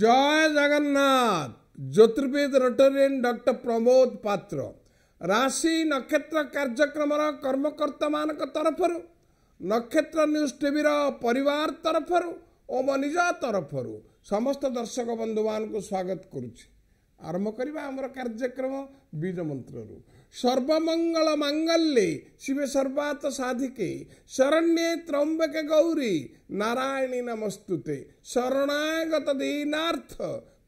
ଜୟ ଜଗନ୍ନାଥ ଜ୍ୟୋତିର୍ବିଦ Rotarian doctor Pramod Patra ରାଶି ନକ୍ଷତ୍ର କାର୍ଯ୍ୟକ୍ରମର କର୍ମକର୍ତ୍ତାମାନଙ୍କ ତରଫରୁ ନକ୍ଷତ୍ର ନ୍ୟୁଜ୍ ଟିଭିର ପରିବାର ତରଫରୁ ଓ ମୋ ନିଜ ତରଫରୁ ସମସ୍ତ ଦର୍ଶକ ବନ୍ଧୁମାନଙ୍କୁ ସ୍ୱାଗତ କରୁଛି ଆରମ୍ଭ କରିବା ଆମର କାର୍ଯ୍ୟକ୍ରମ ବୀଜ ମନ୍ତ୍ରରୁ सर्वमंगल मंगल्ये शिव सर्वात साधिके शरण्ये त्र्यंबके गौरी नारायणी नमस्तुते शरणागत दीनार्थ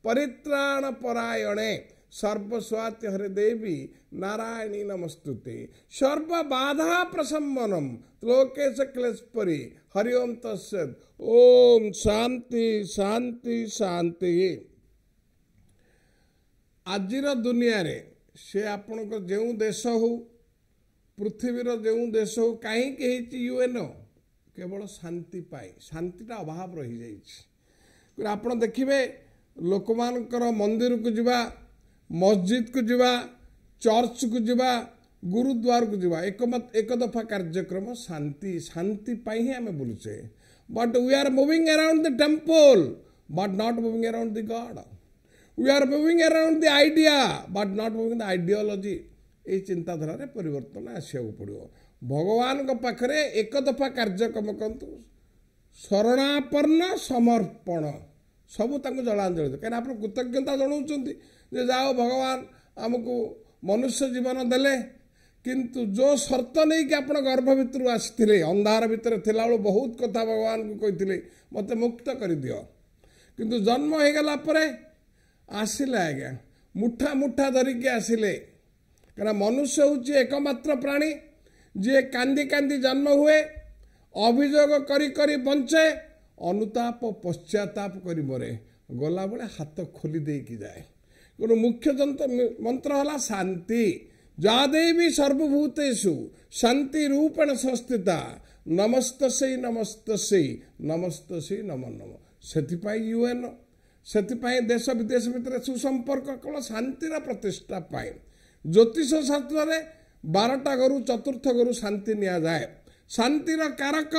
परित्राण परायणे सर्वस्वात्य हरिदेवी नारायणी नमस्तुते सर्व बाधा प्रसम्मनम त्लोकेश क्लेशपरी हरिओम तस्सद ओम शांति शांति शांति आज दुनिया ସେ ଆପଣଙ୍କ ଯେଉଁ ଦେଶ ହେଉ ପୃଥିବୀର ଯେଉଁ ଦେଶ ହେଉ କାହିଁକି ହେଇଛି ୟୁଏନ୍ଓ କେବଳ ଶାନ୍ତି ପାଇଁ ଶାନ୍ତିଟା ଅଭାବ ରହିଯାଇଛି ଆପଣ ଦେଖିବେ ଲୋକମାନଙ୍କର ମନ୍ଦିରକୁ ଯିବା ମସଜିଦକୁ ଯିବା ଚର୍ଚ୍ଚକୁ ଯିବା ଗୁରୁଦ୍ୱାରକୁ ଯିବା ଏକ ଏକ ଦଫା କାର୍ଯ୍ୟକ୍ରମ ଶାନ୍ତି ଶାନ୍ତି ପାଇଁ ହିଁ ଆମେ ବୁଲୁଛେ but we are moving around the temple but not moving around the god we are moving around the idea but not moving the ideology ଏଇ ଚିନ୍ତାଧାରାରେ ପରିବର୍ତ୍ତନ ଆସିବାକୁ ପଡ଼ିବ ଭଗବାନଙ୍କ ପାଖରେ ଏକ ଦଫା କାର୍ଯ୍ୟକ୍ରମ କରନ୍ତୁ ଶରଣାପନ୍ନ ସମର୍ପଣ ସବୁ ତାଙ୍କୁ ଜଳାଞ୍ଜଳି କାହିଁକି ଆପଣ କୃତଜ୍ଞତା ଜଣାଉଛନ୍ତି ଯେ ଯାହା ଭଗବାନ ଆମକୁ ମନୁଷ୍ୟ ଜୀବନ ଦେଲେ କିନ୍ତୁ ଯେଉଁ ସର୍ତ୍ତ ନେଇକି ଆପଣ ଗର୍ଭ ଭିତରୁ ଆସିଥିଲେ ଅନ୍ଧାର ଭିତରେ ଥିଲାବେଳୁ ବହୁତ କଥା ଭଗବାନଙ୍କୁ କହିଥିଲେ ମୋତେ ମୁକ୍ତ କରିଦିଅ କିନ୍ତୁ ଜନ୍ମ ହୋଇଗଲା ପରେ ଆସିଲେ ଆଜ୍ଞା ମୁଠା ମୁଠା ଧରିକି ଆସିଲେ କାରଣ ମନୁଷ୍ୟ ହେଉଛି ଏକମାତ୍ର ପ୍ରାଣୀ ଯିଏ କାନ୍ଦି କାନ୍ଦି ଜନ୍ମ ହୁଏ ଅଭିଯୋଗ କରି କରି ବଞ୍ଚେ ଅନୁତାପ ପଶ୍ଚାତାପ କରି ମରେ ଗଲାବେଳେ ହାତ ଖୋଲି ଦେଇକି ଯାଏ ଗୋଟେ ମୁଖ୍ୟ ଯନ୍ତ୍ର ମନ୍ତ୍ର ହେଲା ଶାନ୍ତି ଯାହା ଦେଇ ଯାହାଦେବୀ ସର୍ବଭୂତେଷୁ ଶାନ୍ତି ରୂପେଣ ସଂସ୍ଥିତା ନମସ୍ତ ସେଇ ନମସ୍ତ ସେଇ ନମସ୍ତ ସେଇ ନମ ନମ ସେଥିପାଇଁ ୟୁଏନ୍ ସେଥିପାଇଁ ଦେଶ ବିଦେଶ ଭିତରେ ସୁସମ୍ପର୍କ କେବଳ ଶାନ୍ତିର ପ୍ରତିଷ୍ଠା ପାଇଁ ଜ୍ୟୋତିଷ ଶାସ୍ତ୍ରରେ ବାରଟା ଘରୁ ଚତୁର୍ଥ ଘରୁ ଶାନ୍ତି ନିଆଯାଏ ଶାନ୍ତିର କାରକ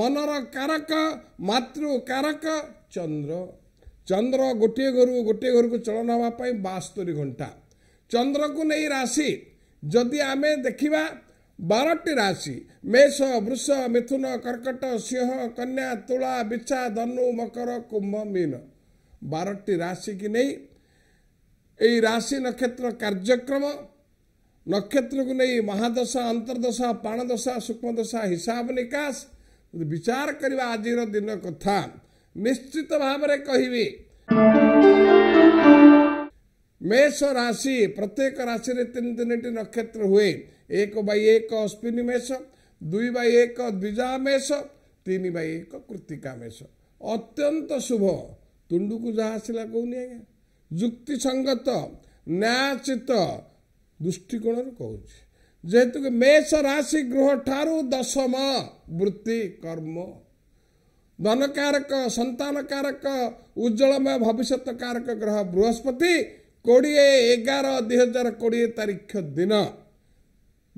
ମନର କାରକ ମାତୃ କାରକ ଚନ୍ଦ୍ର ଚନ୍ଦ୍ର ଗୋଟିଏ ଘରୁ ଗୋଟିଏ ଘରକୁ ଚଳନ ହେବା ପାଇଁ ବାସ୍ତରି ଘଣ୍ଟା ଚନ୍ଦ୍ରକୁ ନେଇ ରାଶି ଯଦି ଆମେ ଦେଖିବା ବାରଟି ରାଶି ମେଷ ବୃଷ ମିଥୁନ କର୍କଟ ସିଂହ କନ୍ୟା ତୁଳା ବିଛା ଧନୁ ମକର କୁମ୍ଭ ମୀନ ବାରଟି ରାଶିକି ନେଇ ଏଇ ରାଶି ନକ୍ଷତ୍ର କାର୍ଯ୍ୟକ୍ରମ ନକ୍ଷତ୍ରକୁ ନେଇ ମହାଦଶା ଅନ୍ତର୍ଦ୍ଦଶା ପାଣଦଶା ସୂକ୍ଷ୍ମଦଶା ହିସାବ ନିକାଶ ବିଚାର କରିବା ଆଜିର ଦିନ କଥା ନିଶ୍ଚିତ ଭାବରେ କହିବି ମେଷ ରାଶି ପ୍ରତ୍ୟେକ ରାଶିରେ ତିନି ତିନିଟି ନକ୍ଷତ୍ର ହୁଏ ଏକ ବାଇ ଏକ ଅଶ୍ୱିନୀ ମେଷ ଦୁଇ ବାଇ ଏକ ଦ୍ୱିଜା ମେଷ ତିନି ବାଇ ଏକ କୃତିକା ମେଷ ଅତ୍ୟନ୍ତ ଶୁଭ ତୁଣ୍ଡକୁ ଯାହା ଆସିଲା କହୁନି ଆଜ୍ଞା ଯୁକ୍ତିସଙ୍ଗତ ନ୍ୟାୟଚିତ ଦୃଷ୍ଟିକୋଣରୁ କହୁଛି ଯେହେତୁ ମେଷ ରାଶି ଗୃହ ଠାରୁ ଦଶମ ବୃତ୍ତି କର୍ମ ଧନକାରକ ସନ୍ତାନକାରକ ଉଜ୍ଜଳମୟ ଭବିଷ୍ୟତ କାରକ ଗ୍ରହ ବୃହସ୍ପତି କୋଡ଼ିଏ ଏଗାର ଦୁଇ ହଜାର କୋଡ଼ିଏ ତାରିଖ ଦିନ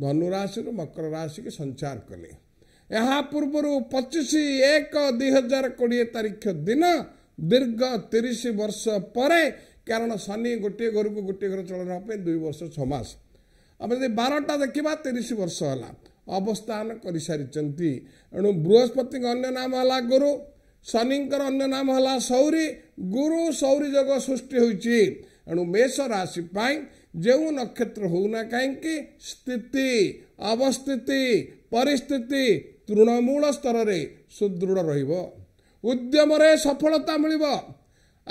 ଧନୁରାଶିରୁ ମକର ରାଶିକି ସଞ୍ଚାର କଲେ ଏହା ପୂର୍ବରୁ ପଚିଶ ଏକ ଦୁଇ ହଜାର କୋଡ଼ିଏ ତାରିଖ ଦିନ ଦୀର୍ଘ ତିରିଶ ବର୍ଷ ପରେ କାରଣ ଶନି ଗୋଟିଏ ଘରକୁ ଗୋଟିଏ ଘର ଚଳାଇବା ପାଇଁ ଦୁଇ ବର୍ଷ ଛଅ ମାସ ଆମେ ଯଦି ବାରଟା ଦେଖିବା ତିରିଶ ବର୍ଷ ହେଲା ଅବସ୍ଥାନ କରିସାରିଛନ୍ତି ଏଣୁ ବୃହସ୍ପତିଙ୍କ ଅନ୍ୟ ନାମ ହେଲା ଗୁରୁ ଶନିଙ୍କର ଅନ୍ୟ ନାମ ହେଲା ସୌରୀ ଗୁରୁ ସୌରୀ ଯୋଗ ସୃଷ୍ଟି ହୋଇଛି ଏଣୁ ମେଷ ରାଶି ପାଇଁ ଯେଉଁ ନକ୍ଷତ୍ର ହେଉନା କାହିଁକି ସ୍ଥିତି ଅବସ୍ଥିତି ପରିସ୍ଥିତି ତୃଣମୂଳ ସ୍ତରରେ ସୁଦୃଢ଼ ରହିବ ଉଦ୍ୟମରେ ସଫଳତା ମିଳିବ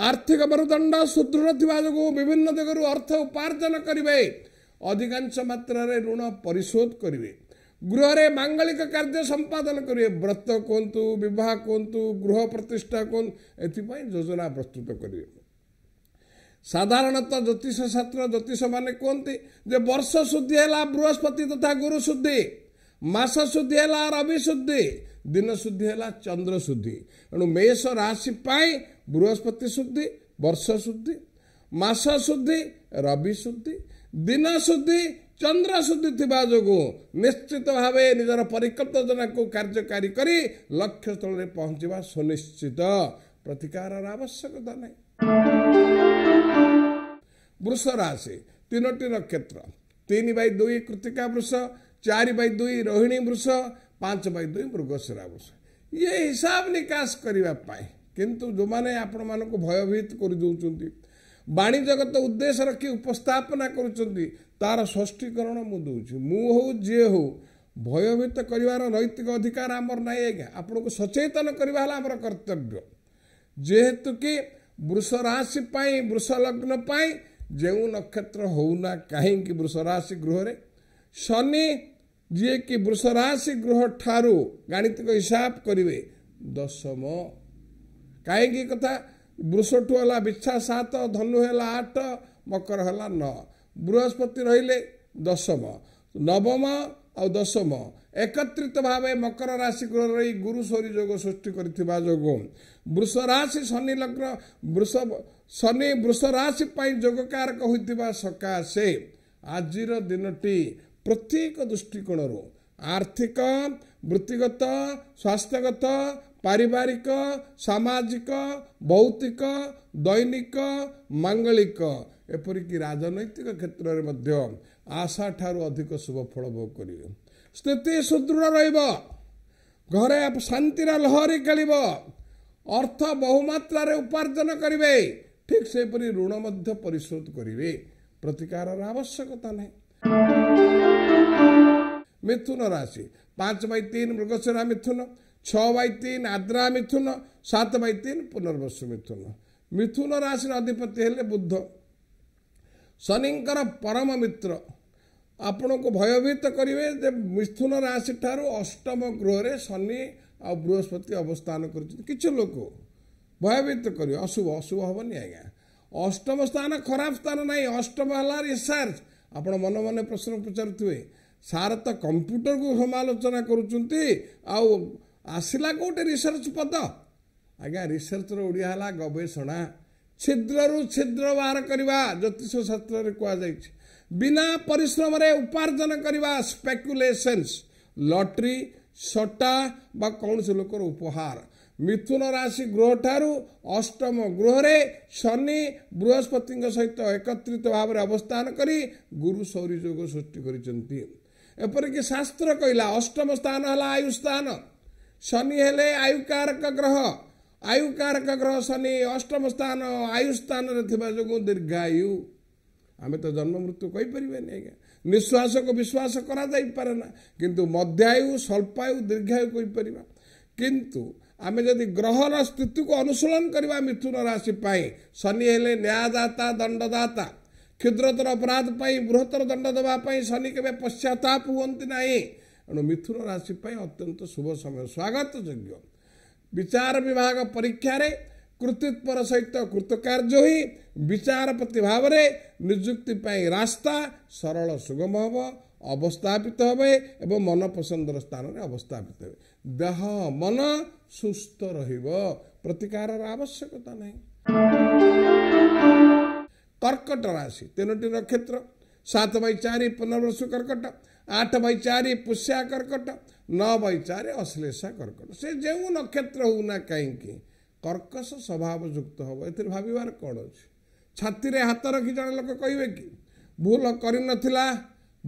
ଆର୍ଥିକ ମେରୁଦଣ୍ଡ ସୁଦୃଢ଼ ଥିବା ଯୋଗୁଁ ବିଭିନ୍ନ ଦିଗରୁ ଅର୍ଥ ଉପାର୍ଜନ କରିବେ ଅଧିକାଂଶ ମାତ୍ରାରେ ଋଣ ପରିଶୋଧ କରିବେ ଗୃହରେ ମାଙ୍ଗଳିକ କାର୍ଯ୍ୟ ସମ୍ପାଦନ କରିବେ ବ୍ରତ କୁହନ୍ତୁ ବିବାହ କୁହନ୍ତୁ ଗୃହ ପ୍ରତିଷ୍ଠା କୁହନ୍ତୁ ଏଥିପାଇଁ ଯୋଜନା ପ୍ରସ୍ତୁତ କରିବେ ସାଧାରଣତଃ ଜ୍ୟୋତିଷ ଛାତ୍ର ଜ୍ୟୋତିଷମାନେ କୁହନ୍ତି ଯେ ବର୍ଷ ଶୁଦ୍ଧି ହେଲା ବୃହସ୍ପତି ତଥା ଗୁରୁ ଶୁଦ୍ଧି ମାସ ଶୁଦ୍ଧି ହେଲା ରବି ଶୁଦ୍ଧି ଦିନ ଶୁଦ୍ଧି ହେଲା ଚନ୍ଦ୍ର ଶୁଦ୍ଧି ଏଣୁ ମେଷ ରାଶି ପାଇଁ ବୃହସ୍ପତି ଶୁଦ୍ଧି ବର୍ଷ ଶୁଦ୍ଧି ମାସ ଶୁଦ୍ଧି ରବି ଶୁଦ୍ଧି ଦିନ ଶୁଦ୍ଧି ଚନ୍ଦ୍ର ଶୁଦ୍ଧି ଥିବା ଯୋଗୁଁ ନିଶ୍ଚିତ ଭାବେ ନିଜର ପରିକଳ୍ପ ପରିକଳ୍ପନାକୁ କାର୍ଯ୍ୟକାରୀ କରି ଲକ୍ଷ୍ୟ ସ୍ଥଳରେ ପହଞ୍ଚିବା ସୁନିଶ୍ଚିତ ପ୍ରତିକାରର ଆବଶ୍ୟକତା ନାହିଁ ବୃଷ ରାଶି ତିନୋଟି ନକ୍ଷତ୍ର ତିନି ବାଇ ଦୁଇ କୃତିକା ବୃଷ ଚାରି ବାଇ ଦୁଇ ରୋହିଣୀ ବୃଷ ପାଞ୍ଚ ବାଇ ଦୁଇ ମୃଗଶିରା ବୃଷ ଇଏ ହିସାବ ନିକାଶ କରିବା ପାଇଁ କିନ୍ତୁ ଯେଉଁମାନେ ଆପଣମାନଙ୍କୁ ଭୟଭୀତ କରିଦେଉଛନ୍ତି ବାଣିଜଗତ ଉଦ୍ଦେଶ୍ୟ ରଖି ଉପସ୍ଥାପନା କରୁଛନ୍ତି ତାର ସ୍ପଷ୍ଟୀକରଣ ମୁଁ ଦେଉଛି ମୁଁ ହେଉ ଯିଏ ହେଉ ଭୟଭୀତ କରିବାର ନୈତିକ ଅଧିକାର ଆମର ନାହିଁ ଆଜ୍ଞା ଆପଣଙ୍କୁ ସଚେତନ କରିବା ହେଲା ଆମର କର୍ତ୍ତବ୍ୟ ଯେହେତୁକି ବୃଷ ରାଶି ପାଇଁ ବୃଷ ଲଗ୍ନ ପାଇଁ ଯେଉଁ ନକ୍ଷତ୍ର ହେଉନା କାହିଁକି ବୃଷ ରାଶି ଗୃହରେ ଶନି ଯିଏକି ବୃଷ ରାଶି ଗ୍ରହ ଠାରୁ ଗାଣିତିକ ହିସାବ କରିବେ ଦଶମ କାହିଁକି କଥା ବୃଷଠୁ ହେଲା ବିଛା ସାତ ଧନୁ ହେଲା ଆଠ ମକର ହେଲା ନଅ ବୃହସ୍ପତି ରହିଲେ ଦଶମ ନବମ ଆଉ ଦଶମ ଏକତ୍ରିତ ଭାବେ ମକର ରାଶି ଗ୍ରହର ଏହି ଗୁରୁ ସୌରି ଯୋଗ ସୃଷ୍ଟି କରିଥିବା ଯୋଗୁଁ ବୃଷ ରାଶି ଶନି ଲଗ୍ନ ବୃଷ ଶନି ବୃଷ ରାଶି ପାଇଁ ଯୋଗକାରକ ହୋଇଥିବା ସକାଶେ ଆଜିର ଦିନଟି ପ୍ରତ୍ୟେକ ଦୃଷ୍ଟିକୋଣରୁ ଆର୍ଥିକ ବୃତ୍ତିଗତ ସ୍ୱାସ୍ଥ୍ୟଗତ ପାରିବାରିକ ସାମାଜିକ ଭୌତିକ ଦୈନିକ ମାଙ୍ଗଳିକ ଏପରିକି ରାଜନୈତିକ କ୍ଷେତ୍ରରେ ମଧ୍ୟ ଆଶାଠାରୁ ଅଧିକ ଶୁଭଫଳ ଭୋଗ କରିବେ ସ୍ଥିତି ସୁଦୃଢ଼ ରହିବ ଘରେ ଶାନ୍ତିର ଲହରୀ ଖେଳିବ ଅର୍ଥ ବହୁମାତ୍ରାରେ ଉପାର୍ଜନ କରିବେ ଠିକ୍ ସେହିପରି ଋଣ ମଧ୍ୟ ପରିଶୋଧ କରିବେ ପ୍ରତିକାରର ଆବଶ୍ୟକତା ନାହିଁ ମିଥୁନ ରାଶି ପାଞ୍ଚ ବାଇ ତିନି ମୃଗଶିରା ମିଥୁନ ଛଅ ବାଇ ତିନି ଆଦ୍ରା ମିଥୁନ ସାତ ବାଇ ତିନି ପୁନର୍ବସ ମିଥୁନ ମିଥୁନ ରାଶିର ଅଧିପତି ହେଲେ ବୁଦ୍ଧ ଶନିଙ୍କର ପରମ ମିତ୍ର ଆପଣଙ୍କୁ ଭୟଭୀତ କରିବେ ଯେ ମିଥୁନ ରାଶି ଠାରୁ ଅଷ୍ଟମ ଗୃହରେ ଶନି ଆଉ ବୃହସ୍ପତି ଅବସ୍ଥାନ କରୁଛନ୍ତି କିଛି ଲୋକ ଭୟଭୀତ କରିବେ ଅଶୁଭ ଅଶୁଭ ହେବନି ଆଜ୍ଞା ଅଷ୍ଟମ ସ୍ଥାନ ଖରାପ ସ୍ଥାନ ନାହିଁ ଅଷ୍ଟମ ହେଲା ରିସର୍ଚ୍ଚ ଆପଣ ମନେ ମନେ ପ୍ରଶ୍ନ ପଚାରୁଥିବେ ସାର୍ ତ କମ୍ପ୍ୟୁଟରକୁ ସମାଲୋଚନା କରୁଛନ୍ତି ଆଉ ଆସିଲା କେଉଁଠି ରିସର୍ଚ୍ଚ ପଦ ଆଜ୍ଞା ରିସର୍ଚ୍ଚର ଓଡ଼ିଆ ହେଲା ଗବେଷଣା ଛିଦ୍ରରୁ ଛିଦ୍ର ବାହାର କରିବା ଜ୍ୟୋତିଷ ଶାସ୍ତ୍ରରେ କୁହାଯାଇଛି ବିନା ପରିଶ୍ରମରେ ଉପାର୍ଜନ କରିବା ସ୍ପେକୁଲେସନ୍ସ ଲଟ୍ରି ସଟା ବା କୌଣସି ଲୋକର ଉପହାର ମିଥୁନ ରାଶି ଗୃହଠାରୁ ଅଷ୍ଟମ ଗୃହରେ ଶନି ବୃହସ୍ପତିଙ୍କ ସହିତ ଏକତ୍ରିତ ଭାବରେ ଅବସ୍ଥାନ କରି ଗୁରୁ ସୌରୀ ଯୋଗ ସୃଷ୍ଟି କରିଛନ୍ତି ଏପରିକି ଶାସ୍ତ୍ର କହିଲା ଅଷ୍ଟମ ସ୍ଥାନ ହେଲା ଆୟୁ ସ୍ଥାନ ଶନି ହେଲେ ଆୟୁକାରକ ଗ୍ରହ ଆୟୁକାରକ ଗ୍ରହ ଶନି ଅଷ୍ଟମ ସ୍ଥାନ ଆୟୁ ସ୍ଥାନରେ ଥିବା ଯୋଗୁଁ ଦୀର୍ଘାୟୁ ଆମେ ତ ଜନ୍ମ ମୃତ୍ୟୁ କହିପାରିବାନି ଆଜ୍ଞା ନିଶ୍ୱାସକୁ ବିଶ୍ୱାସ କରାଯାଇପାରେ ନା କିନ୍ତୁ ମଧ୍ୟାୟୁ ସ୍ୱଳ୍ପାୟୁ ଦୀର୍ଘାୟୁ କହିପାରିବା କିନ୍ତୁ ଆମେ ଯଦି ଗ୍ରହର ସ୍ଥିତିକୁ ଅନୁଶୀଳନ କରିବା ମିଥୁନ ରାଶି ପାଇଁ ଶନି ହେଲେ ନ୍ୟାୟଦାତା ଦଣ୍ଡଦାତା କ୍ଷୁଦ୍ରତର ଅପରାଧ ପାଇଁ ବୃହତ୍ତର ଦଣ୍ଡ ଦେବା ପାଇଁ ଶନି କେବେ ପଶ୍ଚାତାପ ହୁଅନ୍ତି ନାହିଁ ଏଣୁ ମିଥୁନ ରାଶି ପାଇଁ ଅତ୍ୟନ୍ତ ଶୁଭ ସମୟ ସ୍ୱାଗତ ଯୋଗ୍ୟ ବିଚାର ବିଭାଗ ପରୀକ୍ଷାରେ କୃତିତ୍ୱର ସହିତ କୃତକାର୍ଯ୍ୟ ହୋଇ ବିଚାରପତି ଭାବରେ ନିଯୁକ୍ତି ପାଇଁ ରାସ୍ତା ସରଳ ସୁଗମ ହେବ ଅବସ୍ଥାପିତ ହେବେ ଏବଂ ମନ ପସନ୍ଦର ସ୍ଥାନରେ ଅବସ୍ଥାପିତ ହେବେ ଦେହ ମନ ସୁସ୍ଥ ରହିବ ପ୍ରତିକାରର ଆବଶ୍ୟକତା ନାହିଁ କର୍କଟ ରାଶି ତିନୋଟି ନକ୍ଷତ୍ର ସାତ ବାଇ ଚାରି ପୁନର୍ବସୁ କର୍କଟ ଆଠ ବାଇ ଚାରି ପୁଷ୍ୟା କର୍କଟ ନଅ ବାଇ ଚାରି ଅଶ୍ଳେଷା କର୍କଟ ସେ ଯେଉଁ ନକ୍ଷତ୍ର ହେଉନା କାହିଁକି କର୍କଶ ସ୍ୱଭାବ ଯୁକ୍ତ ହେବ ଏଥିରେ ଭାବିବାର କ'ଣ ଅଛି ଛାତିରେ ହାତ ରଖି ଜଣେ ଲୋକ କହିବେ କି ଭୁଲ କରିନଥିଲା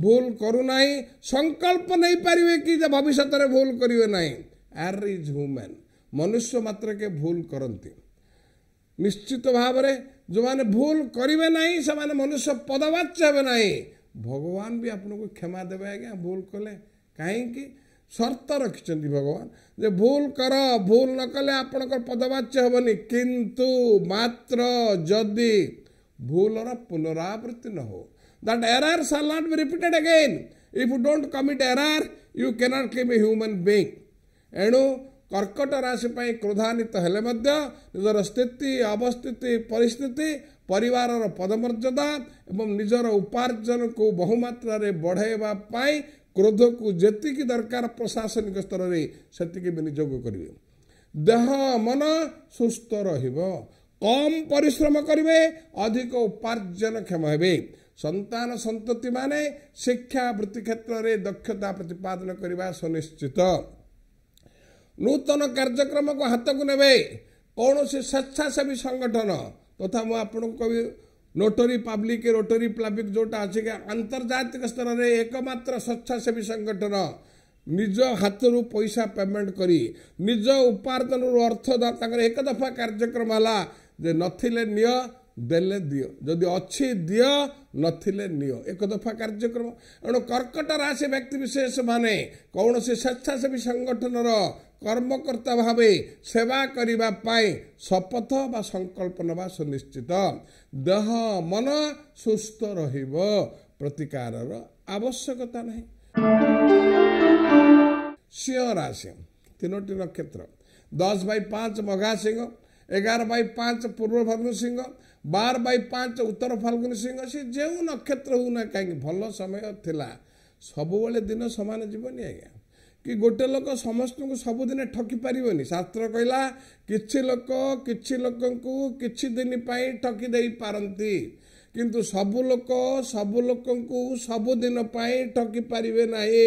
ଭୁଲ କରୁନାହିଁ ସଂକଳ୍ପ ନେଇପାରିବେ କି ଯେ ଭବିଷ୍ୟତରେ ଭୁଲ କରିବେ ନାହିଁ ଆର୍ ଇଜ୍ ହ୍ୟୁମ୍ୟାନ୍ ମନୁଷ୍ୟ ମାତ୍ରକେ ଭୁଲ କରନ୍ତି ନିଶ୍ଚିତ ଭାବରେ ଯେଉଁମାନେ ଭୁଲ କରିବେ ନାହିଁ ସେମାନେ ମନୁଷ୍ୟ ପଦବାଚ୍ୟ ହେବେ ନାହିଁ ଭଗବାନ ବି ଆପଣଙ୍କୁ କ୍ଷମା ଦେବେ ଆଜ୍ଞା ଭୁଲ କଲେ କାହିଁକି ସର୍ତ୍ତ ରଖିଛନ୍ତି ଭଗବାନ ଯେ ଭୁଲ କର ଭୁଲ ନ କଲେ ଆପଣଙ୍କର ପଦବାଚ୍ୟ ହେବନି କିନ୍ତୁ ମାତ୍ର ଯଦି ଭୁଲର ପୁନରାବୃତ୍ତି ନ ହଉ that error shall not be repeated again if you don't commit error you can't give a human being ଏଣୁ କର୍କଟ ରାଶି ପାଇଁ କ୍ରୋଧାନ୍ୱିତ ହେଲେ ମଧ୍ୟ ନିଜର ସ୍ଥିତି ଅବସ୍ଥିତି ପରିସ୍ଥିତି ପରିବାରର ପଦମର୍ଯ୍ୟାଦା ଏବଂ ନିଜର ଉପାର୍ଜନକୁ ବହୁମାତ୍ରାରେ ବଢ଼ାଇବା ପାଇଁ କ୍ରୋଧକୁ ଯେତିକି ଦରକାର ପ୍ରଶାସନିକ ସ୍ତରରେ ସେତିକି ବିନିଯୋଗ କରିବେ ଦେହ ମନ ସୁସ୍ଥ ରହିବ କମ୍ ପରିଶ୍ରମ କରିବେ ଅଧିକ ଉପାର୍ଜନକ୍ଷମ ହେବେ ସନ୍ତାନ ସନ୍ତତିମାନେ ଶିକ୍ଷା ବୃତ୍ତି କ୍ଷେତ୍ରରେ ଦକ୍ଷତା ପ୍ରତିପାଦନ କରିବା ସୁନିଶ୍ଚିତ ନୂତନ କାର୍ଯ୍ୟକ୍ରମକୁ ହାତକୁ ନେବେ କୌଣସି ସ୍ୱେଚ୍ଛାସେବୀ ସଂଗଠନ ତଥା ମୁଁ ଆପଣଙ୍କୁ କହିବି ନୋଟୋରୀ ପବ୍ଲିକ ରୋଟୋରୀ ପ୍ଲାବିକ ଯେଉଁଟା ଅଛି ଆନ୍ତର୍ଜାତିକ ସ୍ତରରେ ଏକମାତ୍ର ସ୍ୱେଚ୍ଛାସେବୀ ସଂଗଠନ ନିଜ ହାତରୁ ପଇସା ପେମେଣ୍ଟ କରି ନିଜ ଉପାର୍ଜନରୁ ଅର୍ଥ ତାଙ୍କର ଏକ ଦଫା କାର୍ଯ୍ୟକ୍ରମ ହେଲା ଯେ ନଥିଲେ ନିଅ ଦେଲେ ଦିଅ ଯଦି ଅଛି ଦିଅ ନଥିଲେ ନିଅ ଏକ ଦଫା କାର୍ଯ୍ୟକ୍ରମ ଏଣୁ କର୍କଟ ରାଶି ମାନେ କୌଣସି ସ୍ୱେଚ୍ଛାସେବୀ ସଂଗଠନର କର୍ମକର୍ତ୍ତା ଭାବେ ସେବା କରିବା ପାଇଁ ଶପଥ ବା ସଂକଳ୍ପ ନେବା ସୁନିଶ୍ଚିତ ଦେହ ମନ ସୁସ୍ଥ ରହିବ ପ୍ରତିକାରର ଆବଶ୍ୟକତା ନାହିଁ ସିଂହ ରାଶି ତିନୋଟି ନକ୍ଷତ୍ର ଦଶ ବାଇ ପାଞ୍ଚ ମଘା ସିଂହ ଏଗାର ବାଇ ପାଞ୍ଚ ପୂର୍ବଭଗ୍ନ ସିଂହ ବାର ବାଇ ପାଞ୍ଚ ଉତ୍ତର ଫାଲ୍ଗୁନି ସିଂହ ସେ ଯେଉଁ ନକ୍ଷତ୍ର ହଉ ନା କାହିଁକି ଭଲ ସମୟ ଥିଲା ସବୁବେଳେ ଦିନ ସମାନ ଯିବନି ଆଜ୍ଞା କି ଗୋଟେ ଲୋକ ସମସ୍ତଙ୍କୁ ସବୁଦିନେ ଠକି ପାରିବନି ଶାସ୍ତ୍ର କହିଲା କିଛି ଲୋକ କିଛି ଲୋକଙ୍କୁ କିଛି ଦିନ ପାଇଁ ଠକି ଦେଇପାରନ୍ତି କିନ୍ତୁ ସବୁ ଲୋକ ସବୁ ଲୋକଙ୍କୁ ସବୁଦିନ ପାଇଁ ଠକି ପାରିବେ ନାହିଁ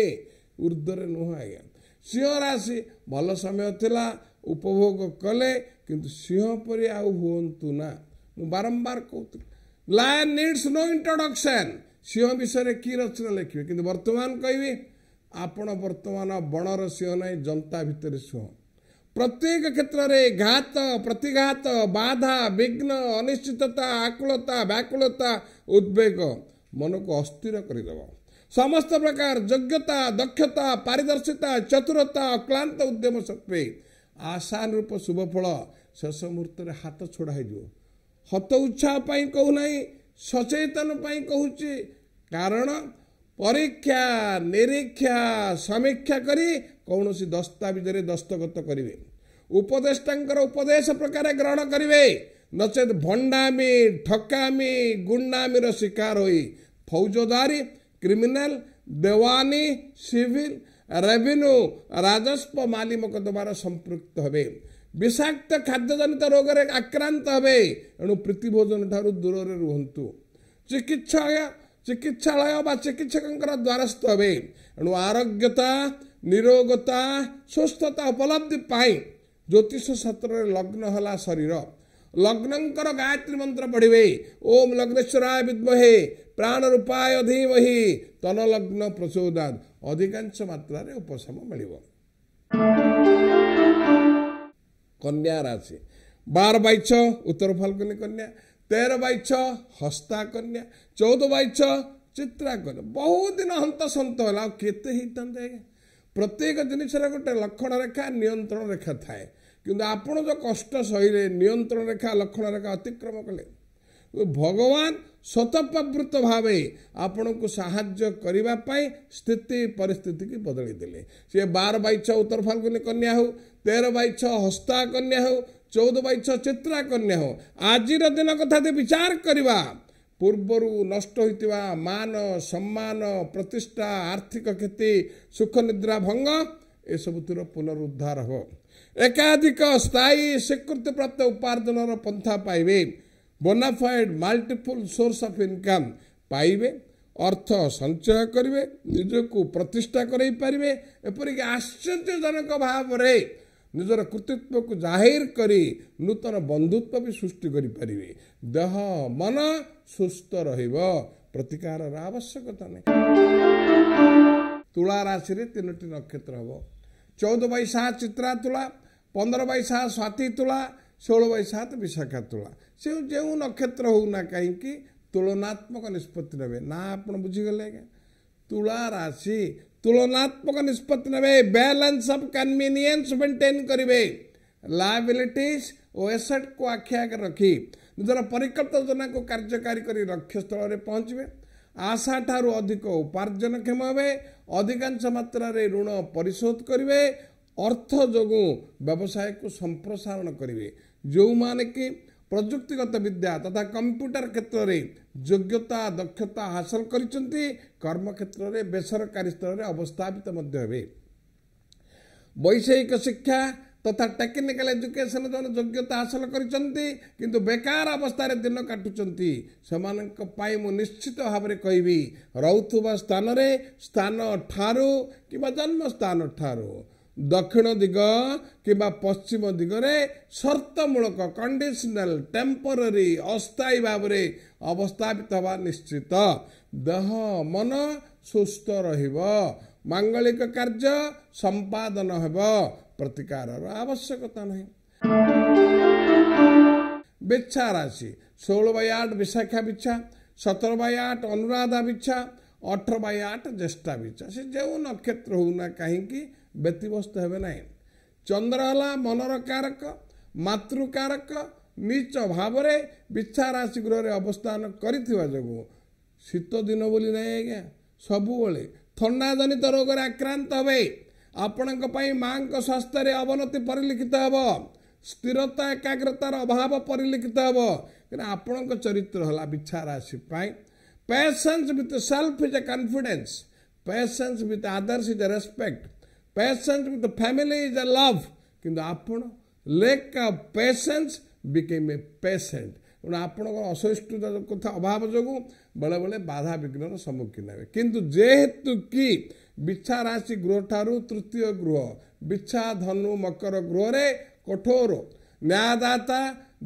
ଉର୍ଦ୍ଧ୍ୱରେ ନୁହଁ ଆଜ୍ଞା ସିଂହ ରାଶି ଭଲ ସମୟ ଥିଲା ଉପଭୋଗ କଲେ କିନ୍ତୁ ସିଂହ ପରି ଆଉ ହୁଅନ୍ତୁ ନା ମୁଁ ବାରମ୍ବାର କହୁଥିଲି ଲାୟନ୍ ନିଡ଼ସ୍ ନୋ ଇଣ୍ଟ୍ରୋଡକ୍ସନ୍ ସିଂହ ବିଷୟରେ କି ରଚନା ଲେଖିବେ କିନ୍ତୁ ବର୍ତ୍ତମାନ କହିବି ଆପଣ ବର୍ତ୍ତମାନ ବଣର ସିଂହ ନାହିଁ ଜନତା ଭିତରେ ସିଂହ ପ୍ରତ୍ୟେକ କ୍ଷେତ୍ରରେ ଘାତ ପ୍ରତିଘାତ ବାଧା ବିଘ୍ନ ଅନିଶ୍ଚିତତା ଆକୁଳତା ବ୍ୟାକୁଳତା ଉଦ୍ବେଗ ମନକୁ ଅସ୍ଥିର କରିଦେବ ସମସ୍ତ ପ୍ରକାର ଯୋଗ୍ୟତା ଦକ୍ଷତା ପାରିଦର୍ଶିତା ଚତୁରତା କ୍ଳାନ୍ତ ଉଦ୍ୟମ ସତ୍ତ୍ୱେ ଆଶାନୁରୂପ ଶୁଭଫଳ ଶେଷ ମୁହୂର୍ତ୍ତରେ ହାତ ଛଡ଼ା ହୋଇଯିବ ହତ ଉତ୍ସାହ ପାଇଁ କହୁନାହିଁ ସଚେତନ ପାଇଁ କହୁଛି କାରଣ ପରୀକ୍ଷା ନିରୀକ୍ଷା ସମୀକ୍ଷା କରି କୌଣସି ଦସ୍ତାବିଜରେ ଦସ୍ତଖତ କରିବେ ଉପଦେଷ୍ଟାଙ୍କର ଉପଦେଶ ପ୍ରକାରେ ଗ୍ରହଣ କରିବେ ନଚେତ୍ ଭଣ୍ଡାମି ଠକାମି ଗୁଣ୍ଡାମିର ଶିକାର ହୋଇ ଫୌଜଦାରୀ କ୍ରିମିନାଲ ଦେୱାନୀ ସିଭିଲ ରେଭିନ୍ୟୁ ରାଜସ୍ୱ ମାଲିମକ ଦେବାର ସମ୍ପୃକ୍ତ ହେବେ ବିଷାକ୍ତ ଖାଦ୍ୟ ଜନିତ ରୋଗରେ ଆକ୍ରାନ୍ତ ହେବେ ଏଣୁ ପ୍ରୀତିଭୋଜନ ଠାରୁ ଦୂରରେ ରୁହନ୍ତୁ ଚିକିତ୍ସାଳୟ ଚିକିତ୍ସାଳୟ ବା ଚିକିତ୍ସକଙ୍କର ଦ୍ୱାରସ୍ଥ ହେବେ ଏଣୁ ଆରୋଗ୍ୟତା ନିରୋଗତା ସୁସ୍ଥତା ଉପଲବ୍ଧି ପାଇଁ ଜ୍ୟୋତିଷ ଶାସ୍ତ୍ରରେ ଲଗ୍ନ ହେଲା ଶରୀର ଲଗ୍ନଙ୍କର ଗାୟତ୍ରୀ ମନ୍ତ୍ର ପଢ଼ିବେ ଓମ୍ ଲଗ୍ନେଶ୍ୱରାୟ ବିଦ୍ମହେ ପ୍ରାଣ ରୂପାୟ ଧୀମହି ତନ ଲଗ୍ନ ପ୍ରଚୋଦାନ ଅଧିକାଂଶ ମାତ୍ରାରେ ଉପଶମ ମିଳିବ thank you କନ୍ୟା ରାଶି ବାର ବାଇଛ ଉତ୍ତର ଫାଲ୍କୁନି କନ୍ୟା ତେର ବାଇଛ ହସ୍ତା କନ୍ୟା ଚଉଦ ବାଇଛ ଚିତ୍ରା କନ୍ୟା ବହୁତ ଦିନ ହନ୍ତସନ୍ତ ହେଲା ଆଉ କେତେ ହେଇଥାନ୍ତେ ଆଜ୍ଞା ପ୍ରତ୍ୟେକ ଜିନିଷରେ ଗୋଟେ ଲକ୍ଷଣ ରେଖା ନିୟନ୍ତ୍ରଣ ରେଖା ଥାଏ କିନ୍ତୁ ଆପଣ ଯେଉଁ କଷ୍ଟ ସହିଲେ ନିୟନ୍ତ୍ରଣ ରେଖା ଲକ୍ଷଣ ରେଖା ଅତିକ୍ରମ କଲେ ଭଗବାନ ସ୍ୱତଃପ୍ରବୃତ ଭାବେ ଆପଣଙ୍କୁ ସାହାଯ୍ୟ କରିବା ପାଇଁ ସ୍ଥିତି ପରିସ୍ଥିତିକୁ ବଦଳେଇ ଦେଲେ ସିଏ ବାର ବାଇ ଛଅ ଉତ୍ତର ଫାଲ୍ଗୁନି କନ୍ୟା ହେଉ ତେର ବାଇ ଛଅ ହସ୍ତା କନ୍ୟା ହେଉ ଚଉଦ ବାଇ ଛଅ ଚିତ୍ରା କନ୍ୟା ହେଉ ଆଜିର ଦିନ କଥା ଯଦି ବିଚାର କରିବା ପୂର୍ବରୁ ନଷ୍ଟ ହୋଇଥିବା ମାନ ସମ୍ମାନ ପ୍ରତିଷ୍ଠା ଆର୍ଥିକ କ୍ଷତି ସୁଖ ନିଦ୍ରା ଭଙ୍ଗ ଏସବୁଥିର ପୁନରୁଦ୍ଧାର ହେବ ଏକାଧିକ ସ୍ଥାୟୀ ସ୍ୱୀକୃତିପ୍ରାପ୍ତ ଉପାର୍ଜନର ପନ୍ଥା ପାଇବେ bonafide multiple source of income ପାଇବେ ଅର୍ଥ ସଞ୍ଚୟ କରିବେ ନିଜକୁ ପ୍ରତିଷ୍ଠା କରାଇ ପାରିବେ ଏପରିକି ଆଶ୍ଚର୍ଯ୍ୟଜନକ ଭାବରେ ନିଜର କୃତିତ୍ୱକୁ ଜାହିର କରି ନୂତନ ବନ୍ଧୁତ୍ୱ ବି ସୃଷ୍ଟି କରିପାରିବେ ଦେହ ମନ ସୁସ୍ଥ ରହିବ ପ୍ରତିକାରର ଆବଶ୍ୟକତା ନାହିଁ ତୁଳା ରାଶିରେ ତିନୋଟି ନକ୍ଷତ୍ର ହେବ ଚଉଦ ବାଇଶା ଚିତ୍ରା ତୁଳା ପନ୍ଦର ବାଇଶା ସ୍ୱାତି ତୁଳା ଷୋହଳ ବାଇ ସାତ ବିଶାଖା ତୁଳା ସେ ଯେଉଁ ନକ୍ଷତ୍ର ହେଉନା କାହିଁକି ତୁଳନାତ୍ମକ ନିଷ୍ପତ୍ତି ନେବେ ନା ଆପଣ ବୁଝିଗଲେ ଆଜ୍ଞା ତୁଳା ରାଶି ତୁଳନାତ୍ମକ ନିଷ୍ପତ୍ତି ନେବେ ବ୍ୟାଲାନ୍ସ ଅଫ୍ କନଭିନିଏନ୍ସ ମେଣ୍ଟେନ୍ କରିବେ ଲାଇବିଲିଟିସ୍ ଓ ଏସେଟ୍କୁ ଆଖି ଆଗରେ ରଖି ନିଜର ପରିକଳ୍ପ ଯୋଜନାକୁ କାର୍ଯ୍ୟକାରୀ କରି ଲକ୍ଷ୍ୟସ୍ଥଳରେ ପହଞ୍ଚିବେ ଆଶା ଠାରୁ ଅଧିକ ଉପାର୍ଜନକ୍ଷମ ହେବେ ଅଧିକାଂଶ ମାତ୍ରାରେ ଋଣ ପରିଶୋଧ କରିବେ ଅର୍ଥ ଯୋଗୁଁ ବ୍ୟବସାୟକୁ ସମ୍ପ୍ରସାରଣ କରିବେ ଯେଉଁମାନେ କି ପ୍ରଯୁକ୍ତିଗତ ବିଦ୍ୟା ତଥା କମ୍ପ୍ୟୁଟର କ୍ଷେତ୍ରରେ ଯୋଗ୍ୟତା ଦକ୍ଷତା ହାସଲ କରିଛନ୍ତି କର୍ମକ୍ଷେତ୍ରରେ ବେସରକାରୀ ସ୍ତରରେ ଅବସ୍ଥାପିତ ମଧ୍ୟ ହେବେ ବୈଷୟିକ ଶିକ୍ଷା ତଥା ଟେକ୍ନିକାଲ ଏଜୁକେସନ୍ ଜଣେ ଯୋଗ୍ୟତା ହାସଲ କରିଛନ୍ତି କିନ୍ତୁ ବେକାର ଅବସ୍ଥାରେ ଦିନ କାଟୁଛନ୍ତି ସେମାନଙ୍କ ପାଇଁ ମୁଁ ନିଶ୍ଚିତ ଭାବରେ କହିବି ରହୁଥିବା ସ୍ଥାନରେ ସ୍ଥାନ ଠାରୁ କିମ୍ବା ଜନ୍ମସ୍ଥାନ ଠାରୁ ଦକ୍ଷିଣ ଦିଗ କିମ୍ବା ପଶ୍ଚିମ ଦିଗରେ ସର୍ତ୍ତମୂଳକ କଣ୍ଡିସନାଲ ଟେମ୍ପରରୀ ଅସ୍ଥାୟୀ ଭାବରେ ଅବସ୍ଥାପିତ ହେବା ନିଶ୍ଚିତ ଦେହ ମନ ସୁସ୍ଥ ରହିବ ମାଙ୍ଗଳିକ କାର୍ଯ୍ୟ ସମ୍ପାଦନ ହେବ ପ୍ରତିକାରର ଆବଶ୍ୟକତା ନାହିଁ ବିଛା ରାଶି ଷୋହଳ ବାଇ ଆଠ ବିଶାଖା ବିଛା ସତର ବାଇ ଆଠ ଅନୁରାଧା ବିଛା ଅଠର ବାଇ ଆଠ ଜ୍ୟେଷ୍ଠା ବିଛା ସେ ଯେଉଁ ନକ୍ଷତ୍ର ହେଉନା କାହିଁକି ବ୍ୟତିବ୍ୟସ୍ତ ହେବେ ନାହିଁ ଚନ୍ଦ୍ର ହେଲା ମନର କାରକ ମାତୃକାରକ ନିଚ ଭାବରେ ବିଛା ରାଶି ଗୃହରେ ଅବସ୍ଥାନ କରିଥିବା ଯୋଗୁଁ ଶୀତ ଦିନ ବୋଲି ନାହିଁ ଆଜ୍ଞା ସବୁବେଳେ ଥଣ୍ଡା ଜନିତ ରୋଗରେ ଆକ୍ରାନ୍ତ ହେବେ ଆପଣଙ୍କ ପାଇଁ ମାଆଙ୍କ ସ୍ୱାସ୍ଥ୍ୟରେ ଅବନତି ପରିଲିଖିତ ହେବ ସ୍ଥିରତା ଏକାଗ୍ରତାର ଅଭାବ ପରିଲିଖିତ ହେବ କିନ୍ତୁ ଆପଣଙ୍କ ଚରିତ୍ର ହେଲା ବିଛା ରାଶି ପାଇଁ patience with self is a confidence patience with ଆଦର୍ଶ is a respect Patience with the family is a love. କିନ୍ତୁ ଆପଣ lack of patience become a patient ତେଣୁ ଆପଣଙ୍କର ଅସହିଷ୍ଣୁତା କଥା ଅଭାବ ଯୋଗୁଁ ବେଳେବେଳେ ବାଧା ବିଘ୍ନର ସମ୍ମୁଖୀନ ହେବେ କିନ୍ତୁ ଯେହେତୁ କି ବିଛା ରାଶି ଗୃହଠାରୁ ତୃତୀୟ ଗୃହ ବିଛା ଧନୁ ମକର ଗୃହରେ କଠୋର ନ୍ୟାୟଦାତା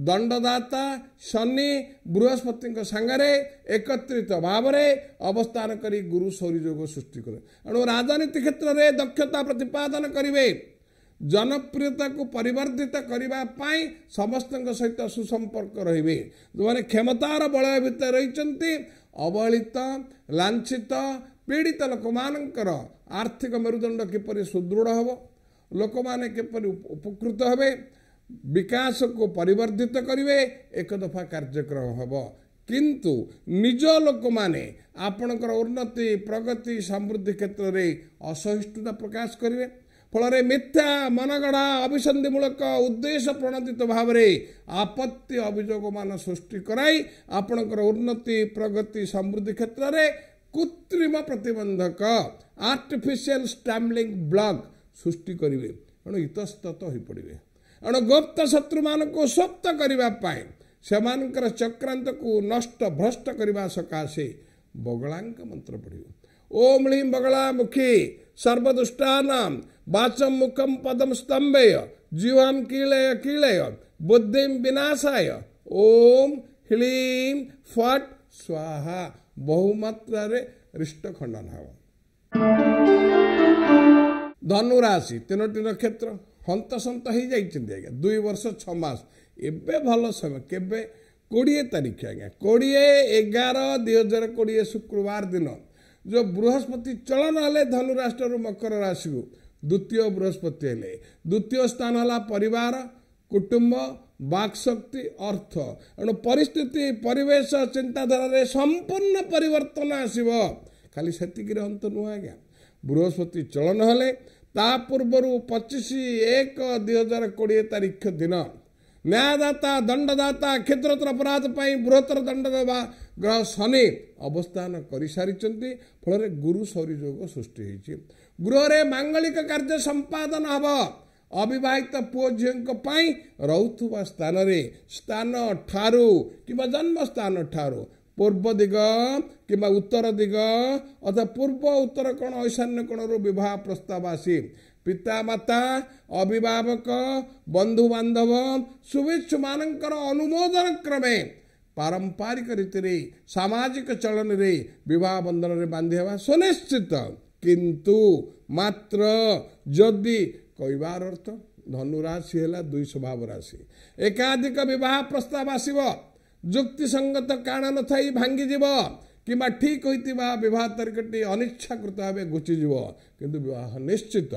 ଦଣ୍ଡଦାତା ଶନି ବୃହସ୍ପତିଙ୍କ ସାଙ୍ଗରେ ଏକତ୍ରିତ ଭାବରେ ଅବସ୍ଥାନ କରି ଗୁରୁ ସୌରଯୋଗ ସୃଷ୍ଟି କଲେ ଏଣୁ ରାଜନୀତି କ୍ଷେତ୍ରରେ ଦକ୍ଷତା ପ୍ରତିପାଦନ କରିବେ ଜନପ୍ରିୟତାକୁ ପରିବର୍ଦ୍ଧିତ କରିବା ପାଇଁ ସମସ୍ତଙ୍କ ସହିତ ସୁସମ୍ପର୍କ ରହିବେ ଯେଉଁମାନେ କ୍ଷମତାର ବଳୟ ଭିତରେ ରହିଛନ୍ତି ଅବହେଳିତ ଲାଞ୍ଛିତ ପୀଡ଼ିତ ଲୋକମାନଙ୍କର ଆର୍ଥିକ ମେରୁଦଣ୍ଡ କିପରି ସୁଦୃଢ଼ ହେବ ଲୋକମାନେ କିପରି ଉପକୃତ ହେବେ ବିକାଶକୁ ପରିବର୍ଦ୍ଧିତ କରିବେ ଏକ ଦଫା କାର୍ଯ୍ୟକ୍ରମ ହେବ କିନ୍ତୁ ନିଜ ଲୋକମାନେ ଆପଣଙ୍କର ଉନ୍ନତି ପ୍ରଗତି ସମୃଦ୍ଧି କ୍ଷେତ୍ରରେ ଅସହିଷ୍ଣୁତା ପ୍ରକାଶ କରିବେ ଫଳରେ ମିଥ୍ୟା ମନଗଢ଼ା ଅଭିସନ୍ଧିମୂଳକ ଉଦ୍ଦେଶ୍ୟ ପ୍ରଣୋଦିତ ଭାବରେ ଆପତ୍ତି ଅଭିଯୋଗମାନ ସୃଷ୍ଟି କରାଇ ଆପଣଙ୍କର ଉନ୍ନତି ପ୍ରଗତି ସମୃଦ୍ଧି କ୍ଷେତ୍ରରେ କୃତ୍ରିମ ପ୍ରତିବନ୍ଧକ ଆର୍ଟିଫିସିଆଲ୍ ଷ୍ଟାମ୍ପଲିଂ ବ୍ଲକ୍ ସୃଷ୍ଟି କରିବେ ତେଣୁ ଇତସ୍ତତ ହୋଇପଡ଼ିବେ ଗୁପ୍ତ ଶତ୍ରୁମାନଙ୍କୁ ସ୍ୱପ୍ତ କରିବା ପାଇଁ ସେମାନଙ୍କର ଚକ୍ରାନ୍ତକୁ ନଷ୍ଟ ଭ୍ରଷ୍ଟ କରିବା ସକାଶେ ବଗଳାଙ୍କ ମନ୍ତ୍ର ପଡ଼ିବ ଓମ୍ ଳିଂ ବଗଳା ମୁଖୀ ସର୍ବଦୁଷ୍ଟାନାମ ବାଚମ ମୁଖମ ପଦମ ସ୍ତମ୍ଭେୟ ଜୀବାମ କିଳେୟ କିଳେୟ ବୁଦ୍ଧିମ ବିନାଶାୟ ଓମ୍ ହ୍ଲିମ୍ ଫଟ୍ ସ୍ୱାହା ବହୁମାତ୍ରାରେ ହୃଷ୍ଟ ଖଣ୍ଡନ ହେବ ଧନୁରାଶି ତିନୋଟି ନକ୍ଷତ୍ର ହନ୍ତସନ୍ତ ହେଇଯାଇଛନ୍ତି ଆଜ୍ଞା ଦୁଇ ବର୍ଷ ଛଅ ମାସ ଏବେ ଭଲ ସମୟ କେବେ କୋଡ଼ିଏ ତାରିଖ ଆଜ୍ଞା କୋଡ଼ିଏ ଏଗାର ଦୁଇ ହଜାର କୋଡ଼ିଏ ଶୁକ୍ରବାର ଦିନ ଯେଉଁ ବୃହସ୍ପତି ଚଳନ ହେଲେ ଧନୁ ରାଷ୍ଟ୍ରରୁ ମକର ରାଶିକୁ ଦ୍ୱିତୀୟ ବୃହସ୍ପତି ହେଲେ ଦ୍ୱିତୀୟ ସ୍ଥାନ ହେଲା ପରିବାର କୁଟୁମ୍ବ ବାକ୍ ଶକ୍ତି ଅର୍ଥ ଏଣୁ ପରିସ୍ଥିତି ପରିବେଶ ଚିନ୍ତାଧାରାରେ ସମ୍ପୂର୍ଣ୍ଣ ପରିବର୍ତ୍ତନ ଆସିବ ଖାଲି ସେତିକିରେ ଅନ୍ତ ନୁହଁ ଆଜ୍ଞା ବୃହସ୍ପତି ଚଳନ ହେଲେ ତା ପୂର୍ବରୁ ପଚିଶ ଏକ ଦୁଇ ହଜାର କୋଡ଼ିଏ ତାରିଖ ଦିନ ନ୍ୟାୟଦାତା ଦଣ୍ଡଦାତା କ୍ଷୁଦ୍ରତର ଅପରାଧ ପାଇଁ ବୃହତ୍ତର ଦଣ୍ଡ ଦେବା ଗ୍ରହ ଶନି ଅବସ୍ଥାନ କରିସାରିଛନ୍ତି ଫଳରେ ଗୁରୁ ଶୌରୀ ଯୋଗ ସୃଷ୍ଟି ହୋଇଛି ଗୃହରେ ମାଙ୍ଗଳିକ କାର୍ଯ୍ୟ ସମ୍ପାଦନ ହେବ ଅବିବାହିତ ପୁଅ ଝିଅଙ୍କ ପାଇଁ ରହୁଥିବା ସ୍ଥାନରେ ସ୍ଥାନ ଠାରୁ କିମ୍ବା ଜନ୍ମସ୍ଥାନ ଠାରୁ ପୂର୍ବ ଦିଗ କିମ୍ବା ଉତ୍ତର ଦିଗ ଅର୍ଥାତ୍ ପୂର୍ବ ଉତ୍ତର କୋଣ ଐଶାନ୍ୟ କୋଣରୁ ବିବାହ ପ୍ରସ୍ତାବ ଆସି ପିତାମାତା ଅଭିଭାବକ ବନ୍ଧୁବାନ୍ଧବ ଶୁଭେଚ୍ଛୁମାନଙ୍କର ଅନୁମୋଦନ କ୍ରମେ ପାରମ୍ପରିକ ରୀତିରେ ସାମାଜିକ ଚଳନରେ ବିବାହ ବନ୍ଧନରେ ବାନ୍ଧି ହେବା ସୁନିଶ୍ଚିତ କିନ୍ତୁ ମାତ୍ର ଯଦି କହିବାର ଅର୍ଥ ଧନୁରାଶି ହେଲା ଦୁଇ ସ୍ୱଭାବ ରାଶି ଏକାଧିକ ବିବାହ ପ୍ରସ୍ତାବ ଆସିବ ଯୁକ୍ତିସଙ୍ଗତ କାରଣ ନଥାଇ ଭାଙ୍ଗିଯିବ କିମ୍ବା ଠିକ୍ ହୋଇଥିବା ବିବାହ ତାରିଖଟି ଅନିଚ୍ଛାକୃତ ଭାବେ ଘୁଚିଯିବ କିନ୍ତୁ ବିବାହ ନିଶ୍ଚିତ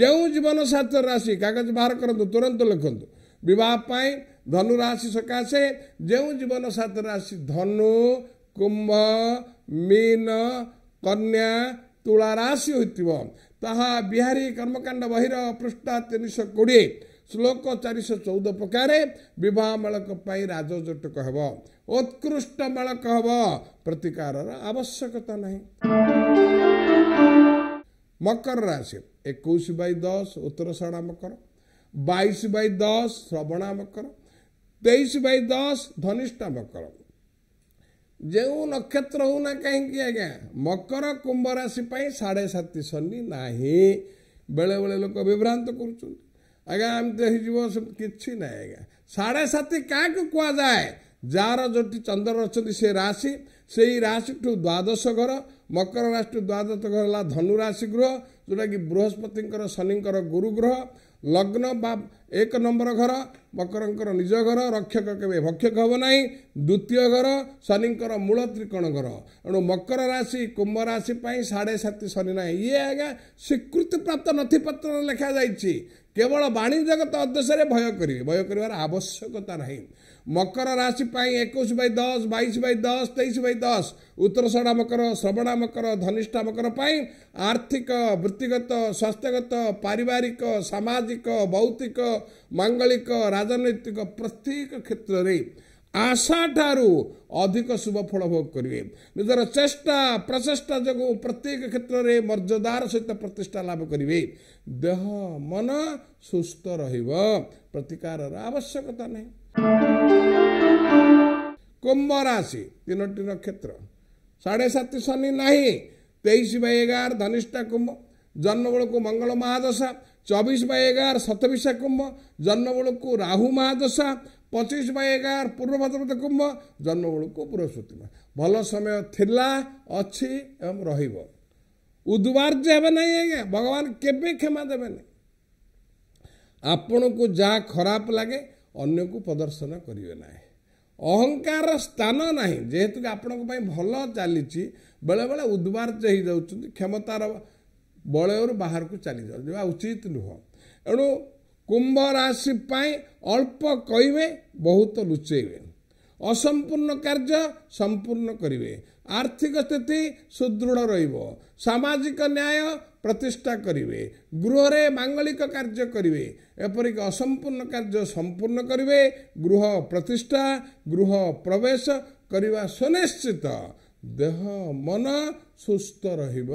ଯେଉଁ ଜୀବନଶାସ୍ତ୍ର ରାଶି କାଗଜ ବାହାର କରନ୍ତୁ ତୁରନ୍ତ ଲେଖନ୍ତୁ ବିବାହ ପାଇଁ ଧନୁ ରାଶି ସକାଶେ ଯେଉଁ ଜୀବନଶାସ୍ତ୍ର ରାଶି ଧନୁ କୁମ୍ଭ ମୀନ କନ୍ୟା ତୁଳା ରାଶି ହୋଇଥିବ ତାହା ବିହାରୀ କର୍ମକାଣ୍ଡ ବହିର ପୃଷ୍ଠା ତିନିଶହ କୋଡ଼ିଏ ଶ୍ଳୋକ ଚାରିଶହ ଚଉଦ ପ୍ରକାରେ ବିବାହ ମେଳକ ପାଇଁ ରାଜଯୋଟକ ହେବ ଉତ୍କୃଷ୍ଟ ମେଳକ ହେବ ପ୍ରତିକାରର ଆବଶ୍ୟକତା ନାହିଁ ମକର ରାଶି ଏକୋଇଶ ବାଇ ଦଶ ଉତ୍ତରଶ୍ରାଣା ମକର ବାଇଶ ବାଇ ଦଶ ଶ୍ରବଣା ମକର ତେଇଶ ବାଇ ଦଶ ଧନିଷ୍ଠା ମକର ଯେଉଁ ନକ୍ଷତ୍ର ହେଉନା କାହିଁକି ଆଜ୍ଞା ମକର କୁମ୍ଭ ରାଶି ପାଇଁ ସାଢ଼େ ସାତ ଶନି ନାହିଁ ବେଳେବେଳେ ଲୋକ ବିଭ୍ରାନ୍ତ କରୁଛନ୍ତି ଆଜ୍ଞା ଏମିତି ହେଇଯିବ କିଛି ନାହିଁ ଆଜ୍ଞା ସାଢ଼େ ସାତ କାହାକୁ କୁହାଯାଏ ଯାହାର ଯେଉଁଠି ଚନ୍ଦ୍ର ଅଛନ୍ତି ସେ ରାଶି ସେଇ ରାଶିଠୁ ଦ୍ୱାଦଶ ଘର ମକର ରାଶିଠୁ ଦ୍ୱାଦଶ ଘର ହେଲା ଧନୁରାଶି ଗୃହ ଯେଉଁଟାକି ବୃହସ୍ପତିଙ୍କର ଶନିଙ୍କର ଗୁରୁ ଗ୍ରହ ଲଗ୍ନ ବା ଏକ ନମ୍ବର ଘର ମକରଙ୍କର ନିଜ ଘର ରକ୍ଷକ କେବେ ଭକ୍ଷକ ହେବ ନାହିଁ ଦ୍ୱିତୀୟ ଘର ଶନିଙ୍କର ମୂଳ ତ୍ରିକୋଣ ଘର ଏଣୁ ମକର ରାଶି କୁମ୍ଭ ରାଶି ପାଇଁ ସାଢ଼େ ସାତ ଶନି ନାହିଁ ଇଏ ଆଜ୍ଞା ସ୍ୱୀକୃତିପ୍ରାପ୍ତ ନଥିପତ୍ର ଲେଖାଯାଇଛି କେବଳ ବାଣିଜ୍ୟଗତ ଉଦ୍ଦେଶ୍ୟରେ ଭୟ କରିବେ ଭୟ କରିବାର ଆବଶ୍ୟକତା ନାହିଁ ମକର ରାଶି ପାଇଁ ଏକୋଇଶ ବାଇ ଦଶ ବାଇଶ ବାଇ ଦଶ ତେଇଶ ବାଇ ଦଶ ଉତ୍ତରଷଡ଼ା ମକର ଶ୍ରବଣା ମକର ଧନିଷ୍ଠା ମକର ପାଇଁ ଆର୍ଥିକ ବୃତ୍ତିଗତ ସ୍ୱାସ୍ଥ୍ୟଗତ ପାରିବାରିକ ସାମାଜିକ ଭୌତିକ ମାଙ୍ଗଳିକ ରାଜନୈତିକ ପ୍ରତ୍ୟେକ କ୍ଷେତ୍ରରେ ଆଶାଠାରୁ ଅଧିକ ଶୁଭ ଫଳ ଭୋଗ କରିବେ ନିଜର ଚେଷ୍ଟା ପ୍ରଚେଷ୍ଟା ଯୋଗୁଁ ପ୍ରତ୍ୟେକ କ୍ଷେତ୍ରରେ ମର୍ଯ୍ୟାଦାର ସହିତ ପ୍ରତିଷ୍ଠା ଲାଭ କରିବେ ଦେହ ମନ ସୁସ୍ଥ ରହିବ ପ୍ରତିକାରର ଆବଶ୍ୟକତା ନାହିଁ କୁମ୍ଭ ରାଶି ତିନୋଟି ନକ୍ଷତ୍ର ସାଢ଼େ ସାତ ଶନି ନାହିଁ ତେଇଶ ବାଇ ଏଗାର ଧନିଷ୍ଠା କୁମ୍ଭ ଜନ୍ମବେଳକୁ ମଙ୍ଗଳ ମହାଦଶା ଚବିଶ ବାଇ ଏଗାର ସତବିଶା କୁମ୍ଭ ଜନ୍ମବେଳକୁ ରାହୁ ମହାଦଶା ପଚିଶ ବାଇ ଏଗାର ପୂର୍ବ ପୂର୍ଣ୍ଣଭାଦ୍ରବତ କୁମ୍ଭ ଜନ୍ମବେଳକୁ ବୃହସ୍ପତି ମାସ ଭଲ ସମୟ ଥିଲା ଅଛି ଏବଂ ରହିବ ଉଦ୍ବାର୍ଯ୍ୟ ହେବେ ନାହିଁ ଆଜ୍ଞା ଭଗବାନ କେବେ କ୍ଷମା ଦେବେନି ଆପଣଙ୍କୁ ଯାହା ଖରାପ ଲାଗେ ଅନ୍ୟକୁ ପ୍ରଦର୍ଶନ କରିବେ ନାହିଁ ଅହଙ୍କାର ସ୍ଥାନ ନାହିଁ ଯେହେତୁକି ଆପଣଙ୍କ ପାଇଁ ଭଲ ଚାଲିଛି ବେଳେବେଳେ ଉଦ୍ବାର୍ଯ୍ୟ ହେଇଯାଉଛନ୍ତି କ୍ଷମତାର ବଳୟରୁ ବାହାରକୁ ଚାଲିଯାଉ ଯିବା ଉଚିତ ନୁହଁ ଏଣୁ କୁମ୍ଭ ରାଶି ପାଇଁ ଅଳ୍ପ କହିବେ ବହୁତ ଲୁଚେଇବେ ଅସମ୍ପୂର୍ଣ୍ଣ କାର୍ଯ୍ୟ ସମ୍ପୂର୍ଣ୍ଣ କରିବେ ଆର୍ଥିକ ସ୍ଥିତି ସୁଦୃଢ଼ ରହିବ ସାମାଜିକ ନ୍ୟାୟ ପ୍ରତିଷ୍ଠା କରିବେ ଗୃହରେ ମାଙ୍ଗଳିକ କାର୍ଯ୍ୟ କରିବେ ଏପରିକି ଅସମ୍ପୂର୍ଣ୍ଣ କାର୍ଯ୍ୟ ସମ୍ପୂର୍ଣ୍ଣ କରିବେ ଗୃହ ପ୍ରତିଷ୍ଠା ଗୃହ ପ୍ରବେଶ କରିବା ସୁନିଶ୍ଚିତ ଦେହ ମନ ସୁସ୍ଥ ରହିବ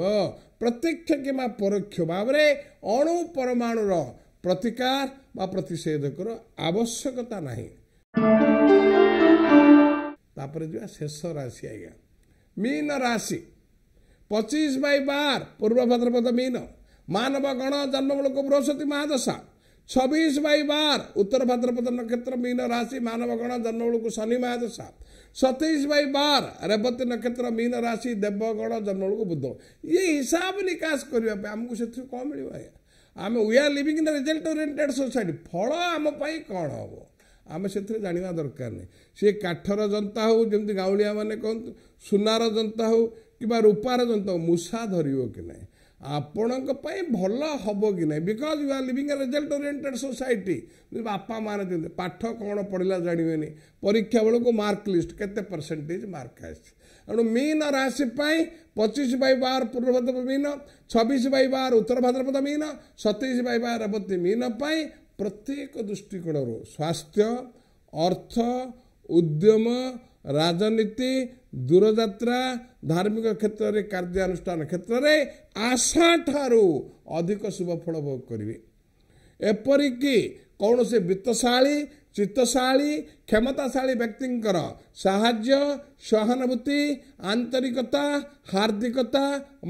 ପ୍ରତ୍ୟକ୍ଷ କିମ୍ବା ପରୋକ୍ଷ ଭାବରେ ଅଣୁ ପରମାଣୁର प्रतिकार ବା ପ୍ରତିଷେଧକର ଆବଶ୍ୟକତା ନାହିଁ ତାପରେ ଯିବା ଶେଷ ରାଶି ଆଜ୍ଞା ମୀନ ରାଶି ପଚିଶ ବାଇ ବାର ପୂର୍ବ ଭାଦ୍ରପଦ ମୀନ ମାନବ ଗଣ ଜନ୍ମମୂଳକ ବୃହସ୍ପତି ମହାଦଶା ଛବିଶ ବାଇ ବାର ଉତ୍ତର ଭାଦ୍ରପଦ ନକ୍ଷତ୍ର ମୀନ ରାଶି ମାନବ ଗଣ ଜନ୍ମମୂଳକୁ ଶନି ମହାଦଶା ସତେଇଶ ବାଇ ବାର ରେବତୀ ନକ୍ଷତ୍ର ମୀନ ରାଶି ଦେବଗଣ ଜନ୍ମମୂଳକୁ ବୁଦ୍ଧ ଇଏ ହିସାବ ନିକାଶ କରିବା ପାଇଁ ଆମକୁ ସେଥିରୁ କ'ଣ ମିଳିବ ଆଜ୍ଞା ଆମେ we are living in the result oriented society ଫଳ ଆମ ପାଇଁ କ'ଣ ହେବ ଆମେ ସେଥିରେ ଜାଣିବା ଦରକାର ନାହିଁ ସେ କାଠର ଯନ୍ତା ହେଉ ଯେମିତି ଗାଉଳିଆମାନେ କହନ୍ତୁ ସୁନାର ଯନ୍ତା ହେଉ କିମ୍ବା ରୂପାର ଯନ୍ତା ହେଉ ମୂଷା ଧରିବ କି ନାହିଁ ଆପଣଙ୍କ ପାଇଁ ଭଲ ହେବ କି ନାହିଁ because you are living a result oriented society ବାପା ମାଆରେ ଦିଅନ୍ତି ପାଠ କ'ଣ ପଢ଼ିଲା ଜାଣିବେନି ପରୀକ୍ଷା ବେଳକୁ ମାର୍କ ଲିଷ୍ଟ କେତେ ପରସେଣ୍ଟେଜ୍ ମାର୍କ ଆସିଛି ତେଣୁ ମୀନ ରାଶି ପାଇଁ ପଚିଶ ବାଇ ବାର ପୂର୍ବ ଭାଦ୍ରପଦ ମିନ ଛବିଶ ବାଇ ବାର ଉତ୍ତର ଭାଦ୍ରପଦ ମୀନ ସତେଇଶ ବାଇ ବାର ରେବତୀ ମିନ ପାଇଁ ପ୍ରତ୍ୟେକ ଦୃଷ୍ଟିକୋଣରୁ ସ୍ୱାସ୍ଥ୍ୟ ଅର୍ଥ ଉଦ୍ୟମ ରାଜନୀତି ଦୂରଯାତ୍ରା ଧାର୍ମିକ କ୍ଷେତ୍ରରେ କାର୍ଯ୍ୟାନୁଷ୍ଠାନ କ୍ଷେତ୍ରରେ ଆଶାଠାରୁ ଅଧିକ ଶୁଭଫଳ ଭୋଗ କରିବେ ଏପରିକି କୌଣସି ବିତ୍ତଶାଳୀ ଚିତ୍ତଶାଳୀ କ୍ଷମତାଶାଳୀ ବ୍ୟକ୍ତିଙ୍କର ସାହାଯ୍ୟ ସହାନୁଭୂତି ଆନ୍ତରିକତା ହାର୍ଦ୍ଦିକତା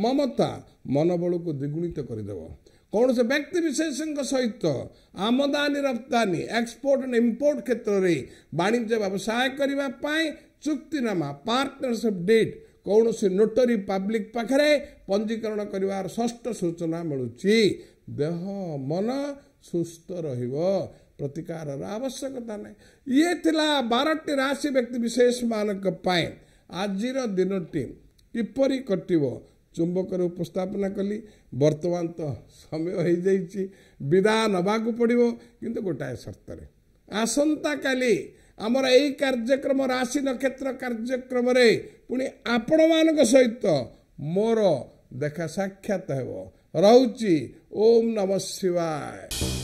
ମମତା ମନୋବଳକୁ ଦ୍ୱିଗୁଣିତ କରିଦେବ କୌଣସି ବ୍ୟକ୍ତିବିଶେଷଙ୍କ ସହିତ ଆମଦାନୀ ରପ୍ତାନୀ ଏକ୍ସପୋର୍ଟ ଆଣ୍ଡ ଇମ୍ପୋର୍ଟ କ୍ଷେତ୍ରରେ ବାଣିଜ୍ୟ ବ୍ୟବସାୟ କରିବା ପାଇଁ ଚୁକ୍ତିନାମା ପାର୍ଟନରସିପ୍ ଡେଟ୍ କୌଣସି ନୋଟରୀ ପବ୍ଲିକ୍ ପାଖରେ ପଞ୍ଜୀକରଣ କରିବାର ଷଷ୍ଠ ସୂଚନା ମିଳୁଛି ଦେହ ମନ ସୁସ୍ଥ ରହିବ ପ୍ରତିକାରର ଆବଶ୍ୟକତା ନାହିଁ ଇଏ ଥିଲା ବାରଟି ରାଶି ବ୍ୟକ୍ତି ବିଶେଷମାନଙ୍କ ପାଇଁ ଆଜିର ଦିନଟି କିପରି କଟିବ ଚୁମ୍ବକରେ ଉପସ୍ଥାପନା କଲି ବର୍ତ୍ତମାନ ତ ସମୟ ହୋଇଯାଇଛି ବିଦା ନେବାକୁ ପଡ଼ିବ କିନ୍ତୁ ଗୋଟାଏ ସର୍ତ୍ତରେ ଆସନ୍ତାକାଲି ଆମର ଏହି କାର୍ଯ୍ୟକ୍ରମ ରାଶି ନକ୍ଷତ୍ର କାର୍ଯ୍ୟକ୍ରମରେ ପୁଣି ଆପଣମାନଙ୍କ ସହିତ ମୋର ଦେଖା ସାକ୍ଷାତ ହେବ ରହୁଛି ଓମ୍ ନମ ଶିବାୟ